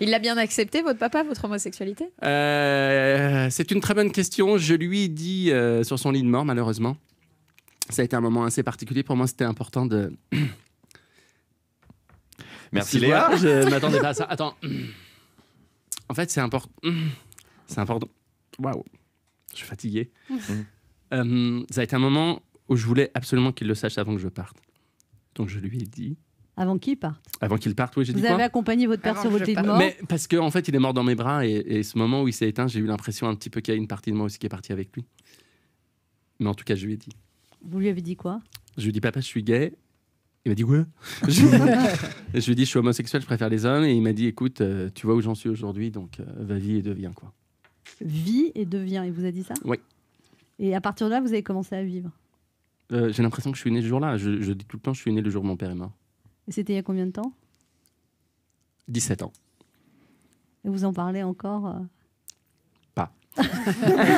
Il l'a bien accepté, votre papa, votre homosexualité euh, C'est une très bonne question. Je lui ai dit euh, sur son lit de mort, malheureusement. Ça a été un moment assez particulier. Pour moi, c'était important de. Merci Léa. je m'attendais pas à ça. Attends. En fait, c'est important. C'est important. Waouh. Je suis fatigué. Euh, ça a été un moment où je voulais absolument qu'il le sache avant que je parte. Donc je lui ai dit avant qu'il parte. Avant qu'il parte, oui, j'ai dit. Vous avez accompagné votre père sur votre lit de mort Mais parce qu'en en fait, il est mort dans mes bras et, ce moment où il s'est éteint, j'ai eu l'impression un petit peu qu'il y a une partie de moi aussi qui est partie avec lui. Mais en tout cas, je lui ai dit. Vous lui avez dit quoi Je lui ai dit, papa, je suis gay. Il m'a dit, ouais. je lui ai dit, je suis homosexuel, je préfère les hommes. Et il m'a dit, écoute, euh, tu vois où j'en suis aujourd'hui, donc euh, va vie et deviens, quoi. Vie et deviens, il vous a dit ça Oui. Et à partir de là, vous avez commencé à vivre euh, J'ai l'impression que je suis né ce jour-là. Je, je, dis tout le temps, je suis né le jour où mon père est mort. C'était il y a combien de temps 17 ans. Et vous en parlez encore euh Pas.